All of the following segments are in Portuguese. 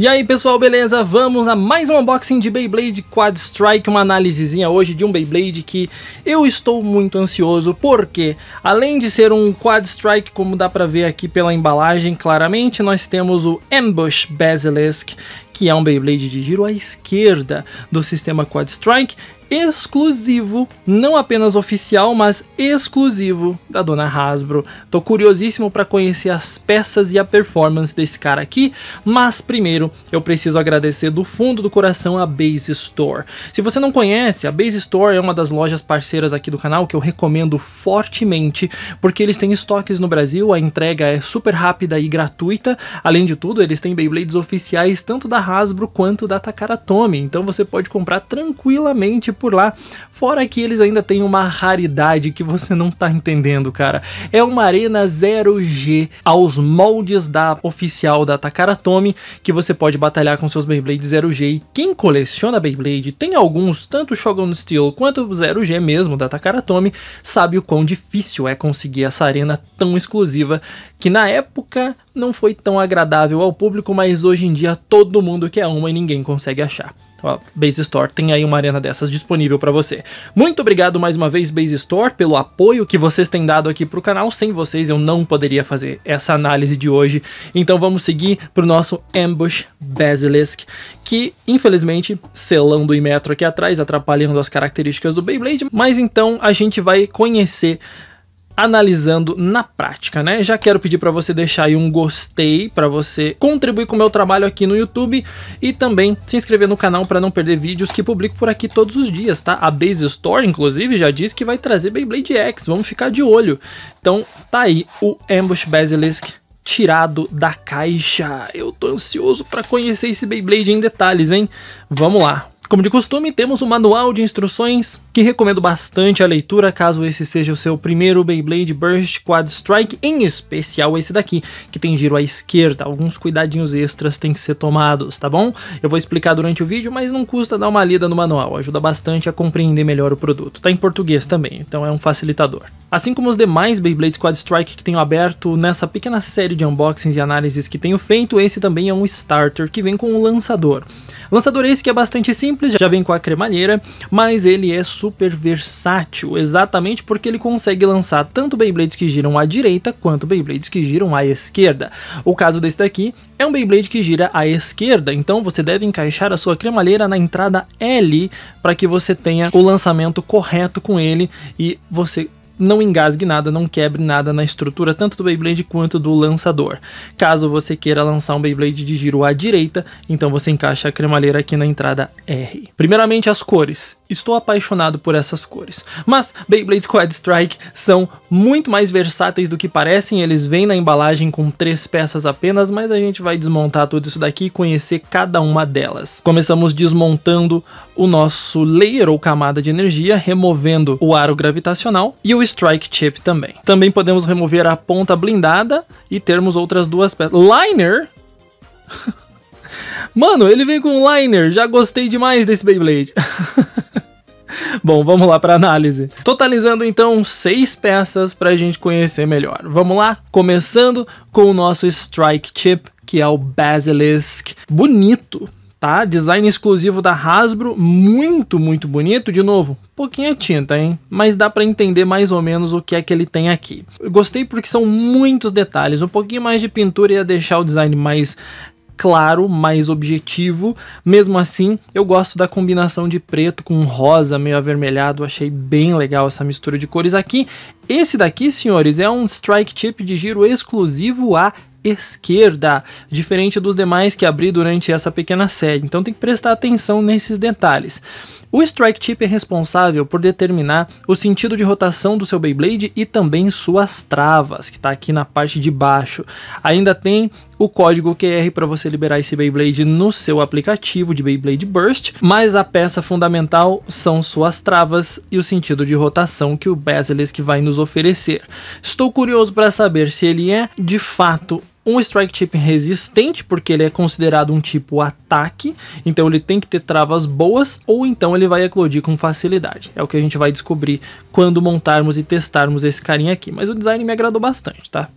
E aí pessoal, beleza? Vamos a mais um unboxing de Beyblade Quad Strike, uma análisezinha hoje de um Beyblade que eu estou muito ansioso, porque além de ser um Quad Strike, como dá pra ver aqui pela embalagem, claramente nós temos o Ambush Basilisk, que é um Beyblade de giro à esquerda do sistema Quad Strike, exclusivo, não apenas oficial, mas exclusivo da dona Hasbro. Tô curiosíssimo para conhecer as peças e a performance desse cara aqui, mas primeiro eu preciso agradecer do fundo do coração a Base Store. Se você não conhece, a Base Store é uma das lojas parceiras aqui do canal que eu recomendo fortemente, porque eles têm estoques no Brasil, a entrega é super rápida e gratuita. Além de tudo, eles têm Beyblades oficiais tanto da Hasbro quanto da Takara Tomy, então você pode comprar tranquilamente por lá. Fora que eles ainda têm uma raridade que você não tá entendendo, cara. É uma arena 0G aos moldes da oficial da Takaratomi, que você pode batalhar com seus Beyblade 0G. E quem coleciona Beyblade, tem alguns, tanto Shogun Steel quanto 0G mesmo da Takaratomi, sabe o quão difícil é conseguir essa arena tão exclusiva, que na época não foi tão agradável ao público, mas hoje em dia todo mundo quer uma e ninguém consegue achar a então, Base Store tem aí uma arena dessas disponível para você. Muito obrigado mais uma vez Base Store pelo apoio que vocês têm dado aqui para o canal. Sem vocês eu não poderia fazer essa análise de hoje. Então vamos seguir para o nosso Ambush Basilisk, que infelizmente selando o metro aqui atrás, atrapalhando as características do Beyblade. Mas então a gente vai conhecer analisando na prática, né? Já quero pedir para você deixar aí um gostei para você contribuir com o meu trabalho aqui no YouTube e também se inscrever no canal para não perder vídeos que publico por aqui todos os dias, tá? A Base Store, inclusive, já disse que vai trazer Beyblade X, vamos ficar de olho. Então, tá aí o Ambush Basilisk tirado da caixa. Eu tô ansioso para conhecer esse Beyblade em detalhes, hein? Vamos lá. Como de costume, temos o um manual de instruções que recomendo bastante a leitura caso esse seja o seu primeiro Beyblade Burst Quad Strike, em especial esse daqui, que tem giro à esquerda. Alguns cuidadinhos extras têm que ser tomados, tá bom? Eu vou explicar durante o vídeo, mas não custa dar uma lida no manual, ajuda bastante a compreender melhor o produto. Tá em português também, então é um facilitador. Assim como os demais Beyblade Quad Strike que tenho aberto nessa pequena série de unboxings e análises que tenho feito, esse também é um starter que vem com um lançador. Lançador esse que é bastante simples simples, já vem com a cremalheira, mas ele é super versátil, exatamente porque ele consegue lançar tanto Beyblades que giram à direita quanto Beyblades que giram à esquerda. O caso desse daqui é um Beyblade que gira à esquerda, então você deve encaixar a sua cremalheira na entrada L para que você tenha o lançamento correto com ele e você não engasgue nada, não quebre nada na estrutura tanto do Beyblade quanto do lançador. Caso você queira lançar um Beyblade de giro à direita, então você encaixa a cremalheira aqui na entrada R. Primeiramente as cores. Estou apaixonado por essas cores. Mas Beyblade Squad Strike são muito mais versáteis do que parecem. Eles vêm na embalagem com três peças apenas, mas a gente vai desmontar tudo isso daqui e conhecer cada uma delas. Começamos desmontando o nosso layer ou camada de energia, removendo o aro gravitacional e o strike chip também. Também podemos remover a ponta blindada e termos outras duas peças. Liner? Mano, ele vem com liner. Já gostei demais desse Beyblade. Bom, vamos lá para análise. Totalizando então seis peças para a gente conhecer melhor. Vamos lá, começando com o nosso Strike Chip, que é o Basilisk. Bonito, tá? Design exclusivo da Hasbro, muito, muito bonito. De novo, pouquinha tinta, hein? Mas dá para entender mais ou menos o que é que ele tem aqui. Eu gostei porque são muitos detalhes, um pouquinho mais de pintura ia deixar o design mais claro, mais objetivo. Mesmo assim, eu gosto da combinação de preto com rosa meio avermelhado, achei bem legal essa mistura de cores aqui. Esse daqui, senhores, é um strike chip de giro exclusivo a esquerda, diferente dos demais que abri durante essa pequena série. Então tem que prestar atenção nesses detalhes. O Strike Chip é responsável por determinar o sentido de rotação do seu Beyblade e também suas travas, que está aqui na parte de baixo. Ainda tem o código QR para você liberar esse Beyblade no seu aplicativo de Beyblade Burst, mas a peça fundamental são suas travas e o sentido de rotação que o Basilisk vai nos oferecer. Estou curioso para saber se ele é de fato um strike chip resistente, porque ele é considerado um tipo ataque, então ele tem que ter travas boas, ou então ele vai eclodir com facilidade. É o que a gente vai descobrir quando montarmos e testarmos esse carinha aqui. Mas o design me agradou bastante, tá?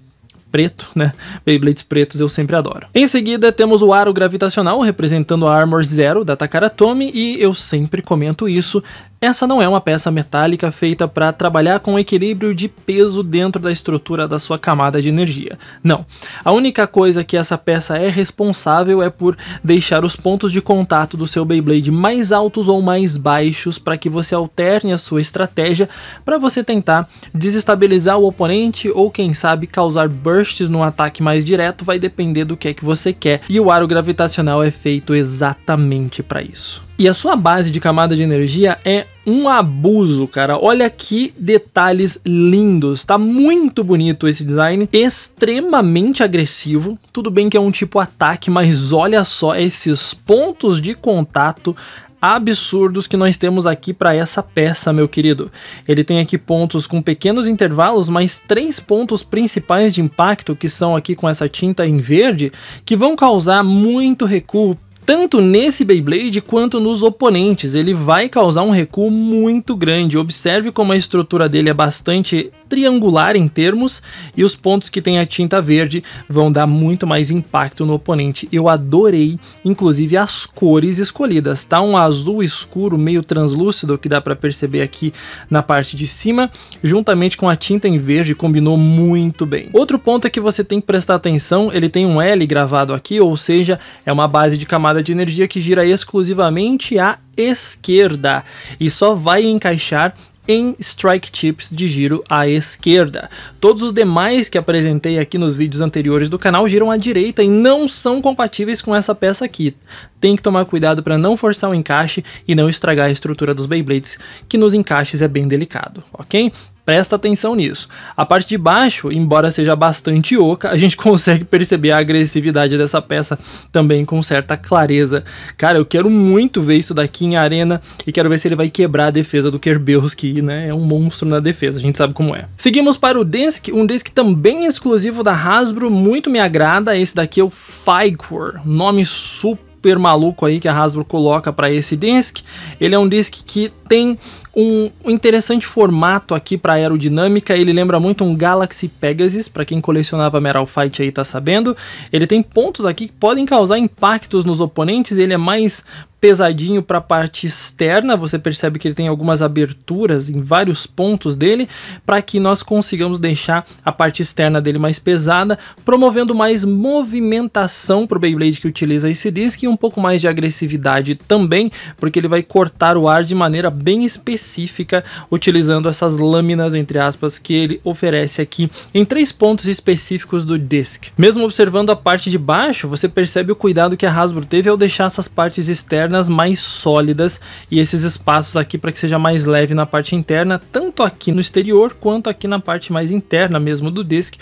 preto, né? Beyblades pretos eu sempre adoro. Em seguida, temos o aro gravitacional, representando a Armor Zero da Takara Tomy, e eu sempre comento isso, essa não é uma peça metálica feita para trabalhar com equilíbrio de peso dentro da estrutura da sua camada de energia. Não. A única coisa que essa peça é responsável é por deixar os pontos de contato do seu Beyblade mais altos ou mais baixos para que você alterne a sua estratégia para você tentar desestabilizar o oponente ou quem sabe causar bursts num ataque mais direto, vai depender do que é que você quer. E o aro gravitacional é feito exatamente para isso. E a sua base de camada de energia é um abuso, cara. Olha que detalhes lindos. Tá muito bonito esse design, extremamente agressivo. Tudo bem que é um tipo ataque, mas olha só esses pontos de contato absurdos que nós temos aqui para essa peça, meu querido. Ele tem aqui pontos com pequenos intervalos, mas três pontos principais de impacto que são aqui com essa tinta em verde, que vão causar muito recuo, tanto nesse Beyblade quanto nos oponentes. Ele vai causar um recuo muito grande. Observe como a estrutura dele é bastante triangular em termos e os pontos que tem a tinta verde vão dar muito mais impacto no oponente. Eu adorei, inclusive as cores escolhidas, tá? Um azul escuro meio translúcido que dá para perceber aqui na parte de cima, juntamente com a tinta em verde combinou muito bem. Outro ponto é que você tem que prestar atenção, ele tem um L gravado aqui, ou seja, é uma base de camada camada de energia que gira exclusivamente à esquerda e só vai encaixar em strike tips de giro à esquerda. Todos os demais que apresentei aqui nos vídeos anteriores do canal giram à direita e não são compatíveis com essa peça aqui. Tem que tomar cuidado para não forçar o encaixe e não estragar a estrutura dos Beyblades, que nos encaixes é bem delicado, ok? Presta atenção nisso. A parte de baixo, embora seja bastante oca, a gente consegue perceber a agressividade dessa peça também com certa clareza. Cara, eu quero muito ver isso daqui em arena e quero ver se ele vai quebrar a defesa do Kerberos, que né, é um monstro na defesa, a gente sabe como é. Seguimos para o Densk, um disc também exclusivo da Hasbro, muito me agrada. Esse daqui é o Fightcore, nome super maluco aí que a Hasbro coloca para esse Densk. Ele é um disc que tem um interessante formato aqui para aerodinâmica, ele lembra muito um Galaxy Pegasus, para quem colecionava Meral Fight aí tá sabendo. Ele tem pontos aqui que podem causar impactos nos oponentes, ele é mais pesadinho para a parte externa, você percebe que ele tem algumas aberturas em vários pontos dele, para que nós consigamos deixar a parte externa dele mais pesada, promovendo mais movimentação para o Beyblade que utiliza esse disco e um pouco mais de agressividade também, porque ele vai cortar o ar de maneira bem específica, utilizando essas lâminas, entre aspas, que ele oferece aqui em três pontos específicos do disc. Mesmo observando a parte de baixo, você percebe o cuidado que a Hasbro teve ao deixar essas partes externas internas mais sólidas e esses espaços aqui para que seja mais leve na parte interna, tanto aqui no exterior quanto aqui na parte mais interna mesmo do disc,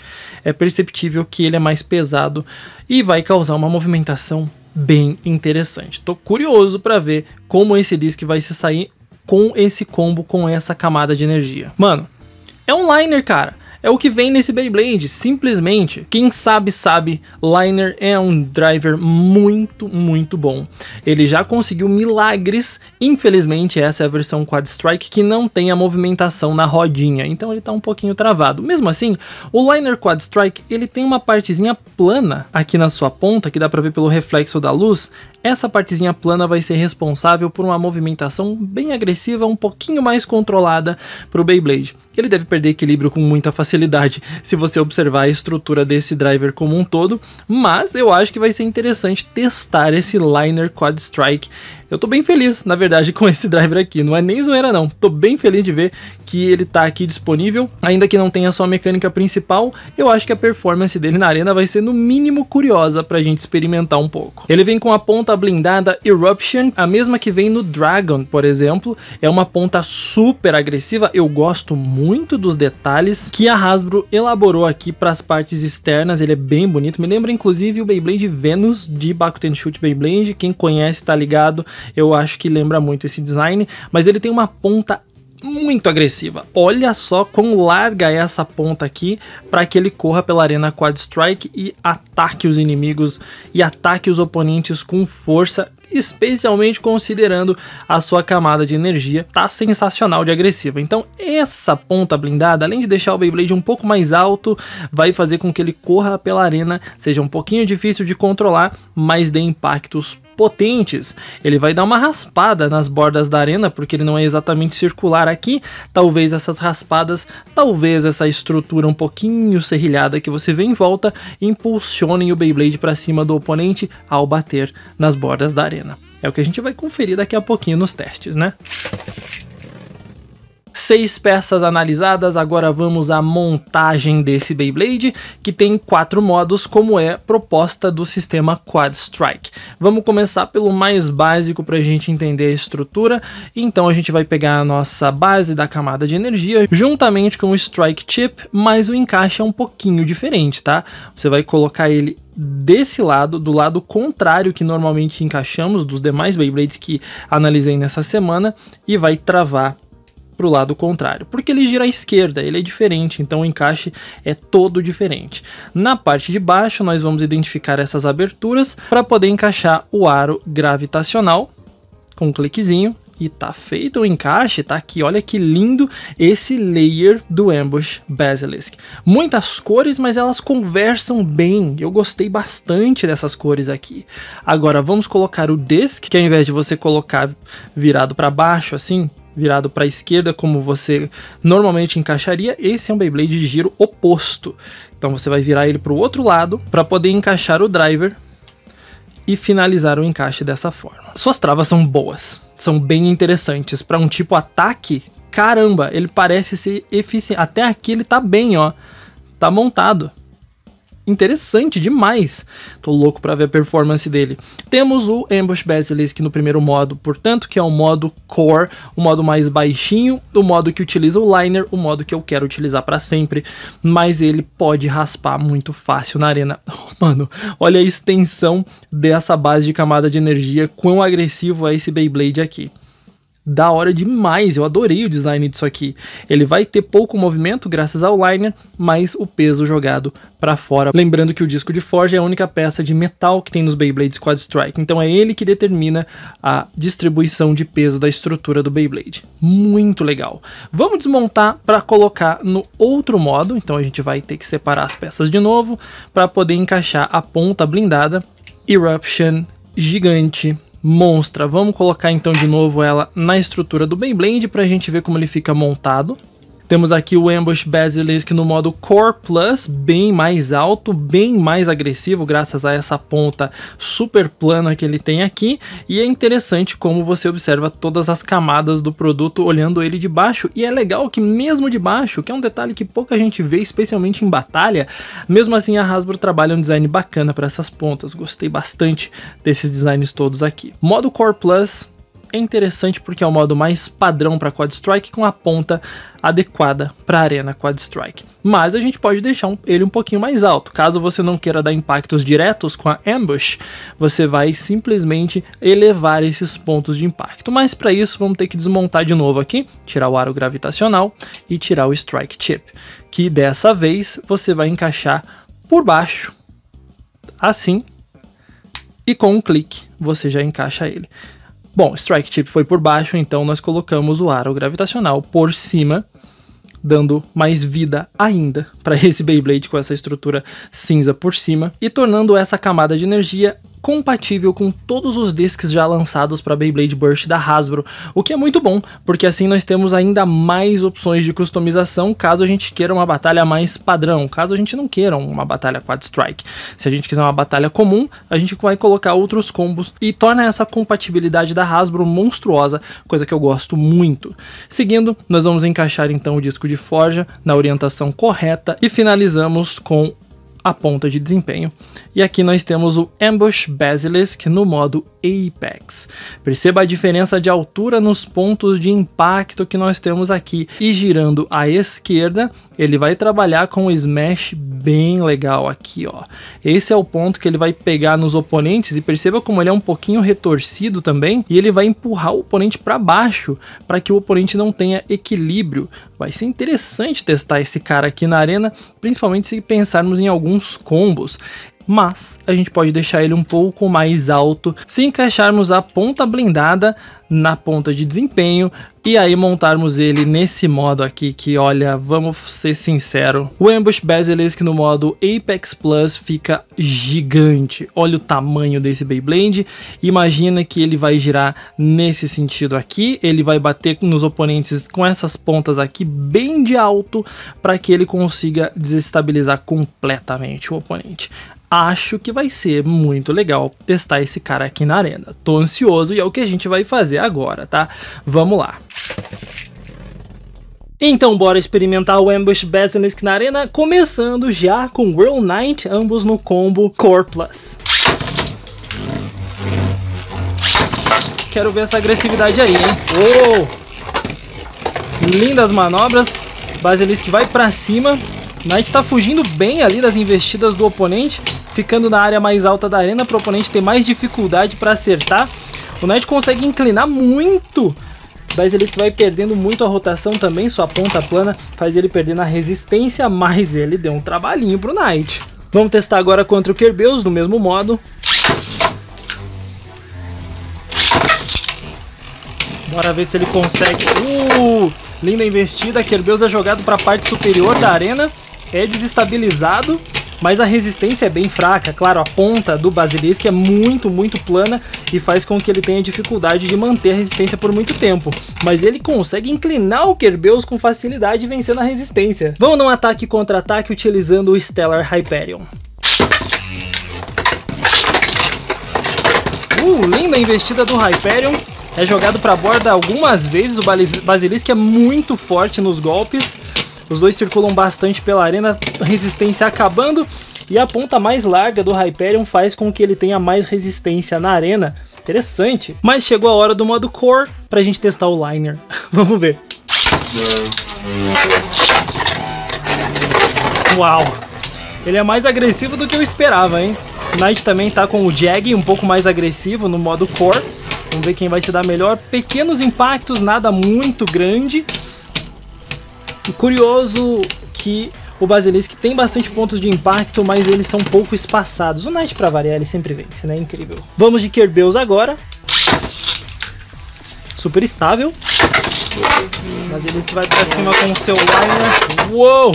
é perceptível que ele é mais pesado e vai causar uma movimentação bem interessante. Tô curioso para ver como esse disc vai se sair com esse combo, com essa camada de energia. Mano, é um liner, cara. É o que vem nesse Beyblade, simplesmente. Quem sabe, sabe, Liner é um driver muito, muito bom. Ele já conseguiu milagres, infelizmente essa é a versão Quad Strike que não tem a movimentação na rodinha, então ele tá um pouquinho travado. Mesmo assim, o Liner Quad Strike, ele tem uma partezinha plana aqui na sua ponta, que dá pra ver pelo reflexo da luz, essa partezinha plana vai ser responsável por uma movimentação bem agressiva, um pouquinho mais controlada para o Beyblade ele deve perder equilíbrio com muita facilidade se você observar a estrutura desse driver como um todo, mas eu acho que vai ser interessante testar esse Liner Quad Strike. Eu tô bem feliz, na verdade, com esse driver aqui, não é nem zoeira não, tô bem feliz de ver que ele tá aqui disponível, ainda que não tenha sua mecânica principal, eu acho que a performance dele na arena vai ser no mínimo curiosa pra gente experimentar um pouco. Ele vem com a ponta blindada Eruption, a mesma que vem no Dragon, por exemplo, é uma ponta super agressiva, eu gosto muito muito dos detalhes que a Hasbro elaborou aqui para as partes externas. Ele é bem bonito. Me lembra inclusive o Beyblade Venus de Bakuten Shoot Beyblade. Quem conhece tá ligado. Eu acho que lembra muito esse design, mas ele tem uma ponta muito agressiva. Olha só quão larga é essa ponta aqui para que ele corra pela arena Quad Strike e ataque os inimigos e ataque os oponentes com força especialmente considerando a sua camada de energia tá sensacional de agressiva. Então essa ponta blindada, além de deixar o Beyblade um pouco mais alto, vai fazer com que ele corra pela arena, seja um pouquinho difícil de controlar, mas dê impactos potentes. Ele vai dar uma raspada nas bordas da arena, porque ele não é exatamente circular aqui. Talvez essas raspadas, talvez essa estrutura um pouquinho serrilhada que você vê em volta, impulsionem o Beyblade para cima do oponente ao bater nas bordas da arena. É o que a gente vai conferir daqui a pouquinho nos testes, né? Seis peças analisadas, agora vamos à montagem desse Beyblade, que tem quatro modos, como é proposta do sistema Quad Strike. Vamos começar pelo mais básico para a gente entender a estrutura. Então a gente vai pegar a nossa base da camada de energia, juntamente com o Strike Chip, mas o encaixe é um pouquinho diferente, tá? Você vai colocar ele desse lado, do lado contrário que normalmente encaixamos dos demais Beyblades que analisei nessa semana, e vai travar para o lado contrário, porque ele gira à esquerda, ele é diferente, então o encaixe é todo diferente. Na parte de baixo, nós vamos identificar essas aberturas para poder encaixar o aro gravitacional com um cliquezinho e tá feito o encaixe, tá aqui, olha que lindo esse layer do Ambush Basilisk. Muitas cores, mas elas conversam bem, eu gostei bastante dessas cores aqui. Agora vamos colocar o Disk, que ao invés de você colocar virado para baixo assim, virado para a esquerda, como você normalmente encaixaria. Esse é um Beyblade de giro oposto. Então você vai virar ele para o outro lado para poder encaixar o driver e finalizar o encaixe dessa forma. Suas travas são boas, são bem interessantes para um tipo ataque. Caramba, ele parece ser eficiente. Até aqui ele tá bem, ó. Tá montado interessante demais. Tô louco para ver a performance dele. Temos o Ambush Basilisk no primeiro modo, portanto, que é o modo core, o modo mais baixinho, o modo que utiliza o liner, o modo que eu quero utilizar para sempre, mas ele pode raspar muito fácil na arena. Oh, mano, olha a extensão dessa base de camada de energia, quão agressivo é esse Beyblade aqui da hora demais. Eu adorei o design disso aqui. Ele vai ter pouco movimento graças ao liner, mas o peso jogado para fora. Lembrando que o disco de forja é a única peça de metal que tem nos Beyblades Quad Strike, então é ele que determina a distribuição de peso da estrutura do Beyblade. Muito legal. Vamos desmontar para colocar no outro modo, então a gente vai ter que separar as peças de novo para poder encaixar a ponta blindada, Eruption gigante monstra. Vamos colocar então de novo ela na estrutura do Beyblade para a gente ver como ele fica montado. Temos aqui o Ambush Basilisk no modo Core Plus, bem mais alto, bem mais agressivo, graças a essa ponta super plana que ele tem aqui. E é interessante como você observa todas as camadas do produto olhando ele de baixo. E é legal que mesmo de baixo, que é um detalhe que pouca gente vê, especialmente em batalha, mesmo assim a Hasbro trabalha um design bacana para essas pontas. Gostei bastante desses designs todos aqui. Modo Core Plus é interessante porque é o modo mais padrão para Quad Strike com a ponta adequada para arena Quad Strike. Mas a gente pode deixar ele um pouquinho mais alto. Caso você não queira dar impactos diretos com a ambush, você vai simplesmente elevar esses pontos de impacto. Mas para isso vamos ter que desmontar de novo aqui, tirar o aro gravitacional e tirar o strike chip, que dessa vez você vai encaixar por baixo. Assim, e com um clique você já encaixa ele. Bom, Strike Tip foi por baixo, então nós colocamos o aro gravitacional por cima, dando mais vida ainda para esse Beyblade com essa estrutura cinza por cima e tornando essa camada de energia compatível com todos os discs já lançados para Beyblade Burst da Hasbro, o que é muito bom, porque assim nós temos ainda mais opções de customização caso a gente queira uma batalha mais padrão, caso a gente não queira uma batalha Quad Strike. Se a gente quiser uma batalha comum, a gente vai colocar outros combos e torna essa compatibilidade da Hasbro monstruosa, coisa que eu gosto muito. Seguindo, nós vamos encaixar então o disco de forja na orientação correta e finalizamos com a ponta de desempenho. E aqui nós temos o Ambush Basilisk no modo Apex. Perceba a diferença de altura nos pontos de impacto que nós temos aqui. E girando à esquerda, ele vai trabalhar com o smash bem legal aqui, ó. Esse é o ponto que ele vai pegar nos oponentes e perceba como ele é um pouquinho retorcido também e ele vai empurrar o oponente para baixo para que o oponente não tenha equilíbrio. Vai ser interessante testar esse cara aqui na arena, principalmente se pensarmos em alguns combos mas a gente pode deixar ele um pouco mais alto se encaixarmos a ponta blindada na ponta de desempenho e aí montarmos ele nesse modo aqui que olha, vamos ser sincero, o Ambush Basilisk no modo Apex Plus fica gigante. Olha o tamanho desse Beyblade, imagina que ele vai girar nesse sentido aqui, ele vai bater nos oponentes com essas pontas aqui bem de alto para que ele consiga desestabilizar completamente o oponente acho que vai ser muito legal testar esse cara aqui na arena. Tô ansioso e é o que a gente vai fazer agora, tá? Vamos lá. Então bora experimentar o Ambush Basilisk na arena, começando já com World Knight, ambos no combo Core Plus. Quero ver essa agressividade aí, hein? Oh! Lindas manobras, Basilisk vai pra cima, Knight tá fugindo bem ali das investidas do oponente, Ficando na área mais alta da arena, o proponente tem mais dificuldade para acertar. O Knight consegue inclinar muito ele vai perdendo muito a rotação também, sua ponta plana faz ele perder na resistência, mas ele deu um trabalhinho pro Knight. Vamos testar agora contra o Kerbeus, do mesmo modo. Bora ver se ele consegue. Uh, linda investida, Kerbeus é jogado para a parte superior da arena, é desestabilizado mas a resistência é bem fraca. Claro, a ponta do basilisco é muito, muito plana e faz com que ele tenha dificuldade de manter a resistência por muito tempo. Mas ele consegue inclinar o Kerbeus com facilidade vencendo a resistência. Vamos num ataque contra ataque utilizando o Stellar Hyperion. Uh, linda investida do Hyperion. É jogado para a borda algumas vezes. O Basilisk é muito forte nos golpes. Os dois circulam bastante pela arena, resistência acabando. E a ponta mais larga do Hyperion faz com que ele tenha mais resistência na arena. Interessante. Mas chegou a hora do modo Core pra gente testar o Liner. Vamos ver. Uau! Ele é mais agressivo do que eu esperava, hein? Knight também tá com o Jag um pouco mais agressivo no modo Core. Vamos ver quem vai se dar melhor. Pequenos impactos, nada muito grande curioso que o Basilisk tem bastante pontos de impacto, mas eles são pouco espaçados. O Knight pra variar ele sempre vence, né? Incrível. Vamos de Kerbeus agora. Super estável. Basilisk vai pra cima com o seu Liner. Uou!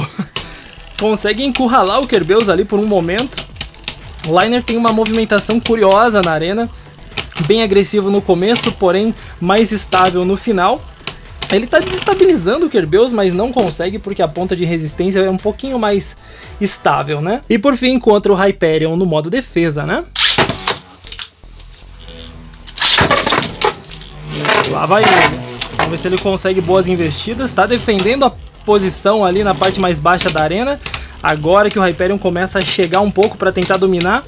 Consegue encurralar o Kerbeus ali por um momento. O Liner tem uma movimentação curiosa na arena. Bem agressivo no começo, porém mais estável no final. Ele está desestabilizando o Kerbeus, mas não consegue porque a ponta de resistência é um pouquinho mais estável, né? E por fim, encontra o Hyperion no modo defesa, né? Lá vai ele. Vamos ver se ele consegue boas investidas. Está defendendo a posição ali na parte mais baixa da arena. Agora que o Hyperion começa a chegar um pouco para tentar dominar.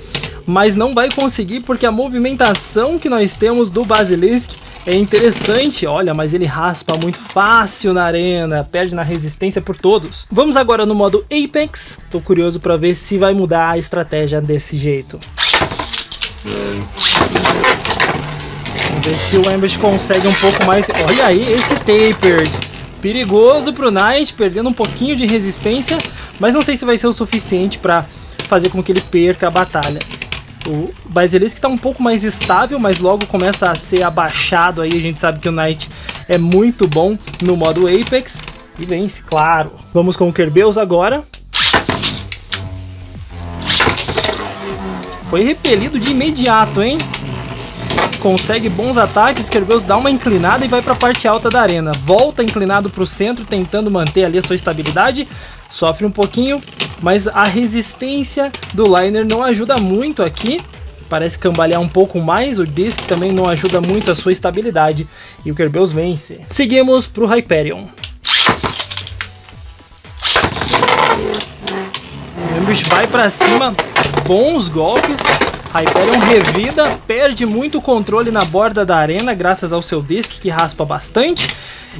Mas não vai conseguir porque a movimentação que nós temos do Basilisk é interessante, olha, mas ele raspa muito fácil na arena, perde na resistência por todos. Vamos agora no modo Apex, tô curioso para ver se vai mudar a estratégia desse jeito. Vamos ver se o Ambush consegue um pouco mais... Olha aí esse Tapered! Perigoso pro Knight, perdendo um pouquinho de resistência, mas não sei se vai ser o suficiente para fazer com que ele perca a batalha. O Basilisk está um pouco mais estável, mas logo começa a ser abaixado aí. A gente sabe que o Knight é muito bom no modo Apex. E vence, claro. Vamos com o Kerbeus agora. Foi repelido de imediato, hein? Consegue bons ataques, Kerbeus dá uma inclinada e vai para a parte alta da arena. Volta inclinado para o centro, tentando manter ali a sua estabilidade. Sofre um pouquinho, mas a resistência do liner não ajuda muito aqui. Parece cambalear um pouco mais, o disc também não ajuda muito a sua estabilidade e o kerbeus vence. Seguimos para o Hyperion. O bicho vai para cima, bons golpes, Hyperion revida, perde muito controle na borda da arena graças ao seu disc que raspa bastante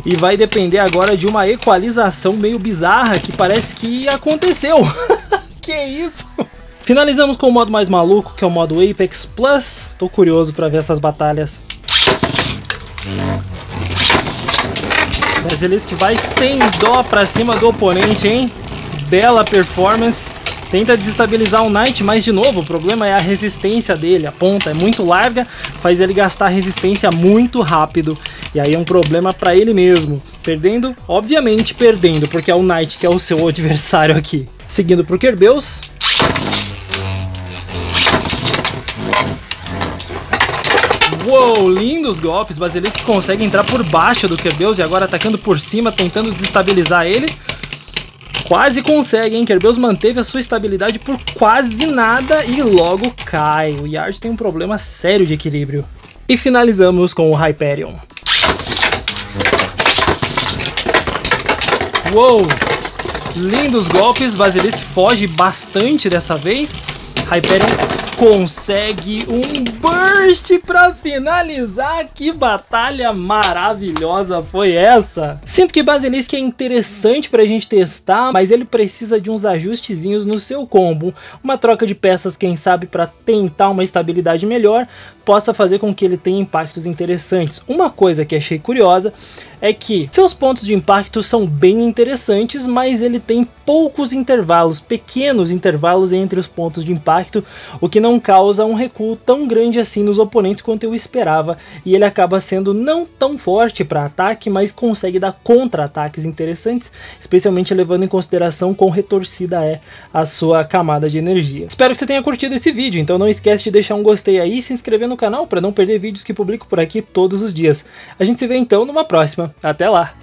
e vai depender agora de uma equalização meio bizarra que parece que aconteceu. que isso? Finalizamos com o modo mais maluco, que é o modo Apex Plus. Tô curioso para ver essas batalhas. Mas que vai sem dó para cima do oponente, hein? Bela performance. Tenta desestabilizar o Knight, mas de novo, o problema é a resistência dele. A ponta é muito larga, faz ele gastar resistência muito rápido. E aí é um problema para ele mesmo. Perdendo? Obviamente perdendo, porque é o Knight que é o seu adversário aqui. Seguindo pro Kerbeus. Uou, lindos golpes. Basilisk consegue entrar por baixo do Kerbeus e agora atacando por cima, tentando desestabilizar ele. Quase consegue, hein? Kerbeus manteve a sua estabilidade por quase nada e logo cai. O Yard tem um problema sério de equilíbrio. E finalizamos com o Hyperion. Uou! Lindos golpes, Basilisk foge bastante dessa vez. Hyperion consegue um burst para finalizar. Que batalha maravilhosa foi essa? Sinto que Basilisk é interessante para a gente testar, mas ele precisa de uns ajustezinhos no seu combo. Uma troca de peças, quem sabe, para tentar uma estabilidade melhor, possa fazer com que ele tenha impactos interessantes. Uma coisa que achei curiosa é que seus pontos de impacto são bem interessantes, mas ele tem poucos intervalos, pequenos intervalos entre os pontos de impacto, o que não causa um recuo tão grande assim nos oponentes quanto eu esperava, e ele acaba sendo não tão forte para ataque, mas consegue dar contra-ataques interessantes, especialmente levando em consideração quão retorcida é a sua camada de energia. Espero que você tenha curtido esse vídeo, então não esquece de deixar um gostei aí e se inscrever no canal para não perder vídeos que publico por aqui todos os dias. A gente se vê então numa próxima. Até lá!